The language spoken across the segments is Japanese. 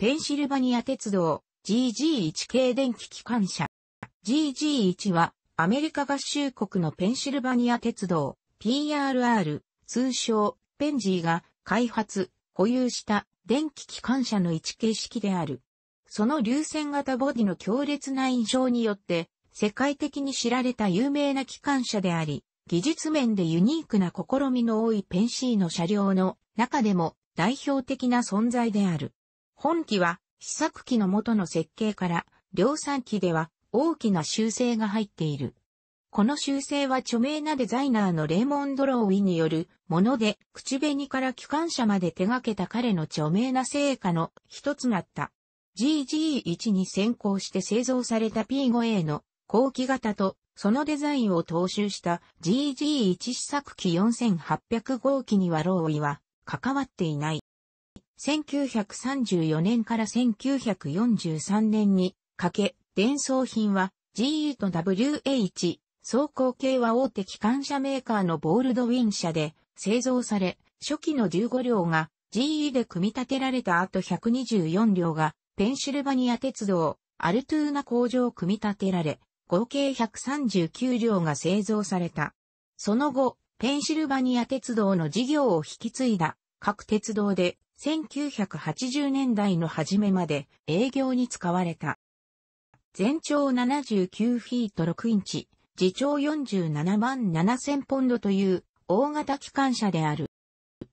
ペンシルバニア鉄道 GG1 系電気機関車。GG1 はアメリカ合衆国のペンシルバニア鉄道 PRR 通称ペンジーが開発、保有した電気機関車の1形式である。その流線型ボディの強烈な印象によって世界的に知られた有名な機関車であり、技術面でユニークな試みの多いペンシーの車両の中でも代表的な存在である。本機は試作機の元の設計から量産機では大きな修正が入っている。この修正は著名なデザイナーのレーモンド・ローウィによるもので、口紅から機関車まで手掛けた彼の著名な成果の一つだった。GG1 に先行して製造された P5A の後期型と、そのデザインを踏襲した GG1 試作機4800号機にはローウィは関わっていない。1934年から1943年にかけ、伝送品は GE と WH、走行系は大手機関車メーカーのボールドウィン社で製造され、初期の15両が GE で組み立てられた後124両がペンシルバニア鉄道、アルトゥーナ工場を組み立てられ、合計139両が製造された。その後、ペンシルバニア鉄道の事業を引き継いだ各鉄道で1980年代の初めまで営業に使われた。全長79フィート6インチ、自長47万7000ポンドという大型機関車である。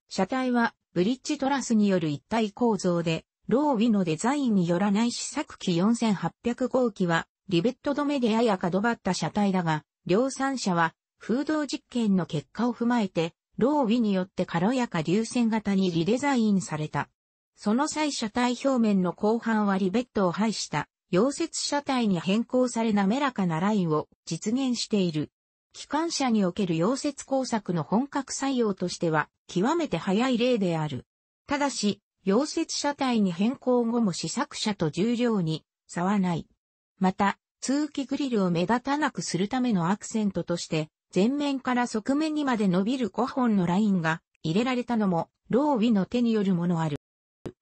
車体はブリッジトラスによる一体構造で、ローウィのデザインによらない試作機4800号機は、リベット止めでやや角張った車体だが、量産車は、風洞実験の結果を踏まえて、ローウィによって軽やか流線型にリデザインされた。その際車体表面の後半はリベットを配した溶接車体に変更され滑らかなラインを実現している。機関車における溶接工作の本格採用としては極めて早い例である。ただし、溶接車体に変更後も試作車と重量に差はない。また、通気グリルを目立たなくするためのアクセントとして、前面から側面にまで伸びる5本のラインが入れられたのも、ローウィの手によるものある。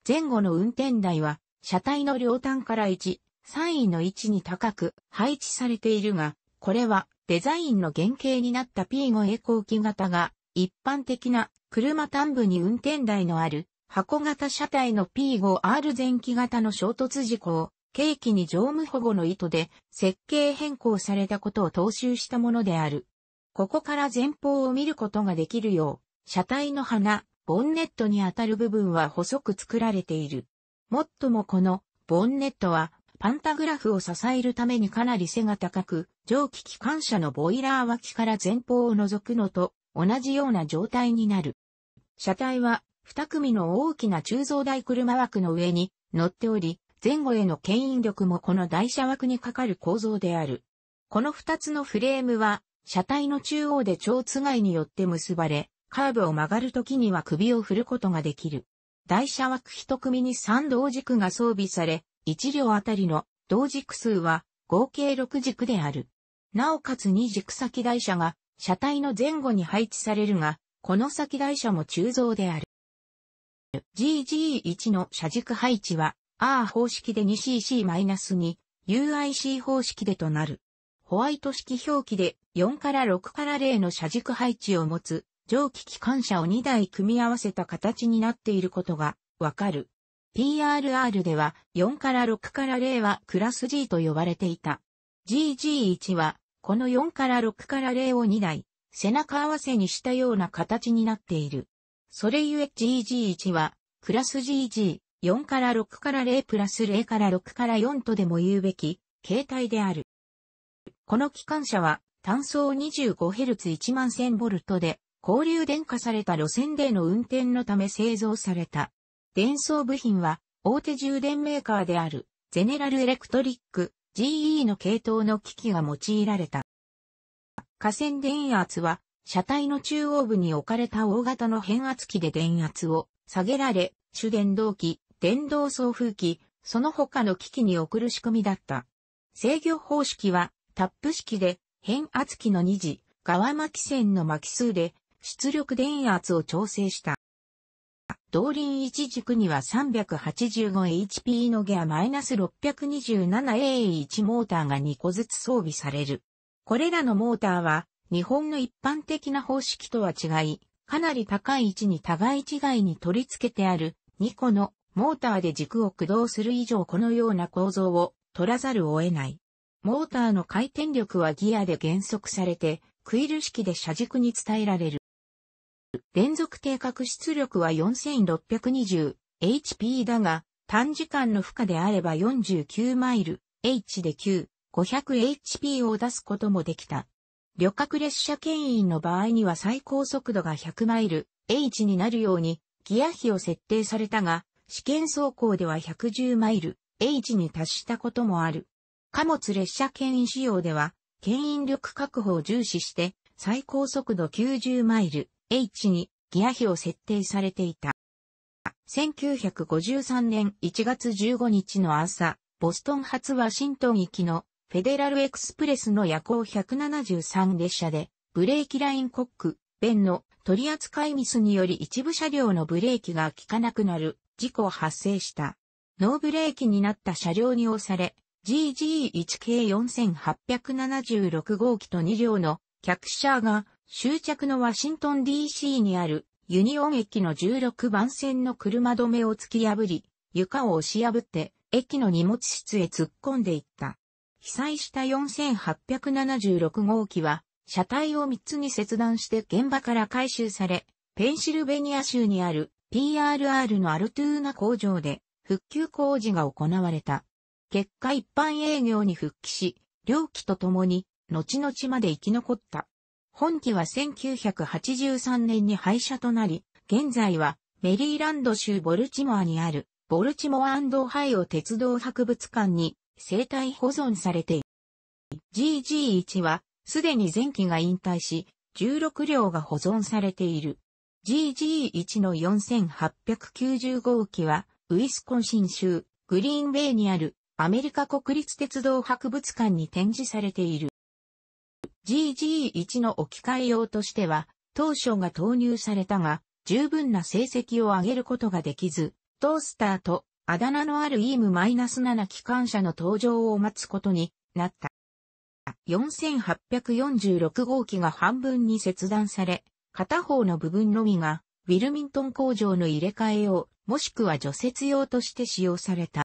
前後の運転台は、車体の両端から1、3位の位置に高く配置されているが、これはデザインの原型になった P5 栄光機型が、一般的な車端部に運転台のある箱型車体の P5R 前期型の衝突事故を、契機に乗務保護の意図で設計変更されたことを踏襲したものである。ここから前方を見ることができるよう、車体の鼻、ボンネットに当たる部分は細く作られている。もっともこのボンネットはパンタグラフを支えるためにかなり背が高く、蒸気機関車のボイラー脇から前方を除くのと同じような状態になる。車体は二組の大きな鋳造台車枠の上に乗っており、前後への牽引力もこの台車枠にかかる構造である。この二つのフレームは車体の中央で蝶つ外によって結ばれ、カーブを曲がるときには首を振ることができる。台車枠一組に3同軸が装備され、1両あたりの同軸数は合計6軸である。なおかつ2軸先台車が車体の前後に配置されるが、この先台車も鋳造である。GG1 の車軸配置は R 方式で 2cc-2、UIC 方式でとなる。ホワイト式表記で4から6から0の車軸配置を持つ蒸気機関車を2台組み合わせた形になっていることがわかる。PRR では4から6から0はクラス G と呼ばれていた。GG1 はこの4から6から0を2台背中合わせにしたような形になっている。それゆえ GG1 はクラス GG4 から6から0プラス0から6から4とでも言うべき形態である。この機関車は単装 25Hz11000V で交流電化された路線での運転のため製造された。電装部品は大手充電メーカーであるゼネラルエレクトリック GE の系統の機器が用いられた。河線電圧は車体の中央部に置かれた大型の変圧器で電圧を下げられ、主電動機、電動送風機、その他の機器に送る仕組みだった。制御方式はタップ式で、変圧器の2次、側巻線の巻数で、出力電圧を調整した。動輪一軸には 385HP のギア -627A1 モーターが2個ずつ装備される。これらのモーターは、日本の一般的な方式とは違い、かなり高い位置に互い違いに取り付けてある2個のモーターで軸を駆動する以上このような構造を取らざるを得ない。モーターの回転力はギアで減速されて、クイル式で車軸に伝えられる。連続定格出力は 4620HP だが、短時間の負荷であれば49マイル H で9、500HP を出すこともできた。旅客列車牽引の場合には最高速度が100マイル H になるようにギア比を設定されたが、試験走行では110マイル H に達したこともある。貨物列車牽引仕様では、牽引力確保を重視して、最高速度90マイル H にギア比を設定されていた。1953年1月15日の朝、ボストン発ワシントン行きのフェデラルエクスプレスの夜行173列車で、ブレーキラインコック、ベンの取扱いミスにより一部車両のブレーキが効かなくなる事故発生した。ノーブレーキになった車両に押され、GG1K4876 号機と2両の客車が終着のワシントン DC にあるユニオン駅の16番線の車止めを突き破り、床を押し破って駅の荷物室へ突っ込んでいった。被災した4876号機は車体を3つに切断して現場から回収され、ペンシルベニア州にある PRR のアルトゥーナ工場で復旧工事が行われた。結果一般営業に復帰し、両機と共に、後々まで生き残った。本機は1983年に廃車となり、現在はメリーランド州ボルチモアにあるボルチモアハイオ鉄道博物館に生態保存されている。GG1 はすでに前期が引退し、16両が保存されている。GG1 の4 8 9 5号機はウィスコンシン州グリーンベイにあるアメリカ国立鉄道博物館に展示されている。GG1 の置き換え用としては、当初が投入されたが、十分な成績を上げることができず、トースターとあだ名のある EM-7 機関車の登場を待つことになった。4846号機が半分に切断され、片方の部分のみが、ウィルミントン工場の入れ替え用、もしくは除雪用として使用された。